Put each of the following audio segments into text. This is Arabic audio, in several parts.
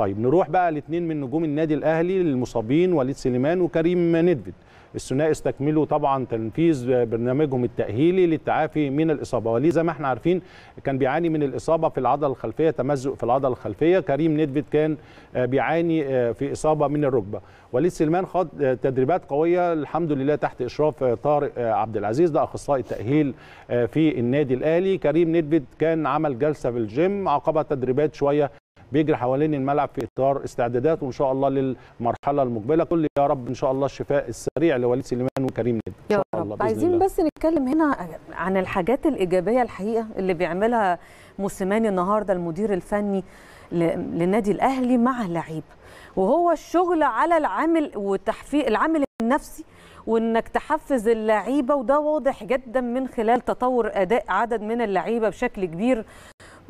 طيب نروح بقى لاثنين من نجوم النادي الاهلي المصابين وليد سليمان وكريم ندفد الثنائي استكملوا طبعا تنفيذ برنامجهم التاهيلي للتعافي من الاصابه وليد زي ما احنا عارفين كان بيعاني من الاصابه في العضله الخلفيه تمزق في العضله الخلفيه كريم ندفد كان آه، بيعاني آه، في اصابه من الركبه وليد سليمان خد آه، تدريبات قويه الحمد لله تحت اشراف طارق عبد العزيز ده اخصائي التاهيل في النادي الاهلي كريم ندفد كان عمل جلسه في الجيم عقبها تدريبات شويه بيجري حوالين الملعب في اطار استعدادات وان شاء الله للمرحله المقبله كل يا رب ان شاء الله الشفاء السريع لوليد سليمان وكريم ان يا رب عايزين الله. بس نتكلم هنا عن الحاجات الايجابيه الحقيقه اللي بيعملها موسيماني النهارده المدير الفني للنادي الاهلي مع لعيب وهو الشغل على العامل وتحفيق العامل النفسي وانك تحفز اللعيبه وده واضح جدا من خلال تطور اداء عدد من اللعيبه بشكل كبير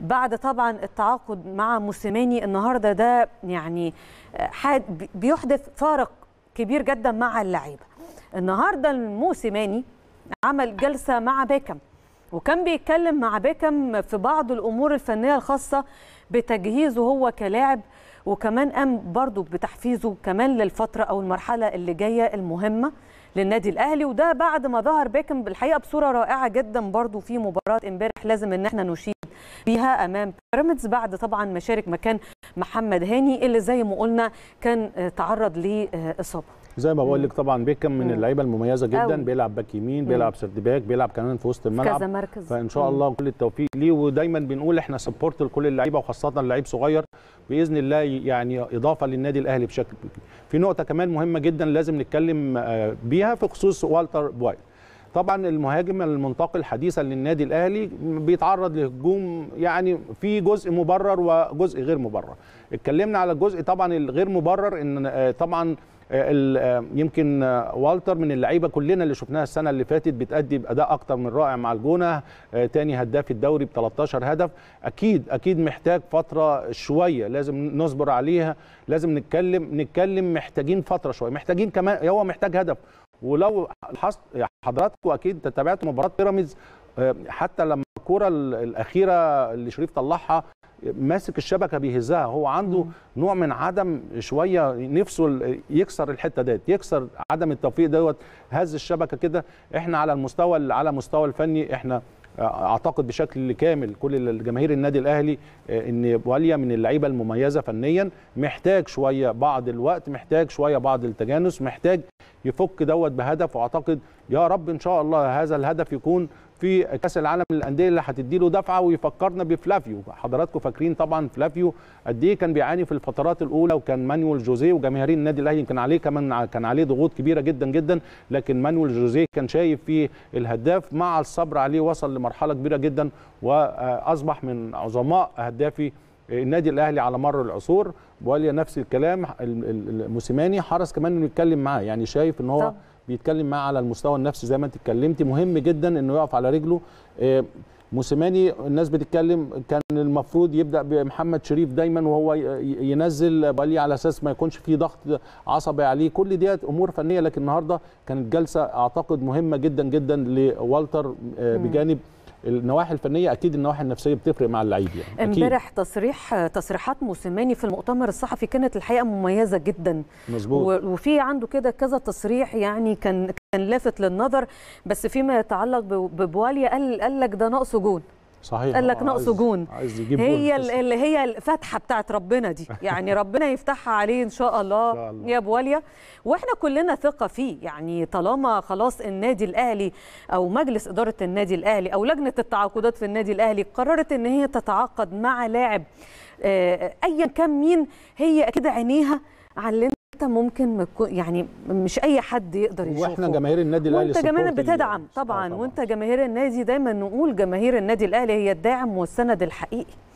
بعد طبعا التعاقد مع موسيماني النهارده ده يعني آه، حاد بيحدث فارق كبير جدا مع اللعيبه النهارده الموسيماني عمل جلسه مع بيكم وكان بيتكلم مع بيكم في بعض الامور الفنيه الخاصه بتجهيزه هو كلاعب وكمان قام برضه بتحفيزه كمان للفتره او المرحله اللي جايه المهمه للنادي الاهلي وده بعد ما ظهر بيكم بالحقيقه بصوره رائعه جدا برضو في مباراه امبارح لازم ان احنا نشيد بيها امام بيراميدز بعد طبعا ما شارك مكان محمد هاني اللي زي ما قلنا كان آه، تعرض لاصابه زي ما بقول لك طبعا بيكم من اللعيبه المميزه جدا أوي. بيلعب باك يمين بيلعب سيرد باك بيلعب كمان في وسط الملعب كذا مركز فان شاء الله كل التوفيق ليه ودايما بنقول احنا سبورت لكل اللعيبه وخاصه لعيب صغير باذن الله يعني اضافه للنادي الاهلي بشكل كبير. في نقطه كمان مهمه جدا لازم نتكلم آه، بيها في خصوص والتر بوايت طبعا المهاجم المنتقل حديثا للنادي الاهلي بيتعرض لهجوم يعني في جزء مبرر وجزء غير مبرر اتكلمنا على الجزء طبعا الغير مبرر ان آه، طبعا يمكن والتر من اللعيبه كلنا اللي شفناها السنه اللي فاتت بتادي باداء اكتر من رائع مع الجونه آه، تاني هداف الدوري ب 13 هدف اكيد اكيد محتاج فتره شويه لازم نصبر عليها لازم نتكلم نتكلم محتاجين فتره شويه محتاجين كمان هو محتاج هدف ولو حضراتكم اكيد تابعتوا مباراه بيراميدز آه، حتى لما الكوره الاخيره اللي شريف طلعها ماسك الشبكه بيهزها هو عنده مم. نوع من عدم شويه نفسه يكسر الحته ديت يكسر عدم التوفيق دوت هز الشبكه كده احنا على المستوى على المستوى الفني احنا آه، اعتقد بشكل كامل كل جماهير النادي الاهلي آه، ان واليا من اللعيبه المميزه فنيا محتاج شويه بعض الوقت محتاج شويه بعض التجانس محتاج يفك دوت بهدف واعتقد يا رب ان شاء الله هذا الهدف يكون في كاس العالم للانديه اللي هتدي له دفعه ويفكرنا بفلافيو حضراتكم فاكرين طبعا فلافيو قد ايه كان بيعاني في الفترات الاولى وكان مانويل جوزيه وجماهير النادي الاهلي كان عليه كمان كان عليه ضغوط كبيره جدا جدا لكن مانويل جوزيه كان شايف فيه الهداف مع الصبر عليه وصل لمرحله كبيره جدا واصبح من عظماء هدافي النادي الاهلي على مر العصور ولي نفس الكلام الموسيماني حرص كمان انه يتكلم معاه يعني شايف ان هو طب. بيتكلم معاه على المستوى النفسي زي ما انت اتكلمتي مهم جدا انه يقف على رجله آه، موسيماني الناس بتتكلم كان المفروض يبدا بمحمد شريف دايما وهو ينزل بالي على اساس ما يكونش في ضغط عصبي عليه كل ديت امور فنيه لكن النهارده كانت جلسه اعتقد مهمه جدا جدا لوالتر آه، بجانب النواحي الفنيه اكيد النواحي النفسيه بتفرق مع اللعيب يعني امبارح تصريح تصريحات موسيماني في المؤتمر الصحفي كانت الحقيقه مميزه جدا مظبوط وفي عنده كده كذا تصريح يعني كان كان لافت للنظر بس فيما يتعلق ببواليا قال قال لك ده ناقصه جون صحيح قال لك آه، ناقصه جون عايز يجيب هي اللي هي الفتحه بتاعت ربنا دي يعني ربنا يفتحها عليه ان شاء الله, الله. يا ابو واليا واحنا كلنا ثقه فيه يعني طالما خلاص النادي الاهلي او مجلس اداره النادي الاهلي او لجنه التعاقدات في النادي الاهلي قررت ان هي تتعاقد مع لاعب آه، ايا كان مين هي اكيد عينيها على حتى ممكن يعني مش اي حد يقدر يشوفه واحنا جماهير النادي الاهلي وانت كمان بتدعم يعني. آه، طبعا, طبعا وانت جماهير النادي دايما نقول جماهير النادي الاهلي هي الداعم والسند الحقيقي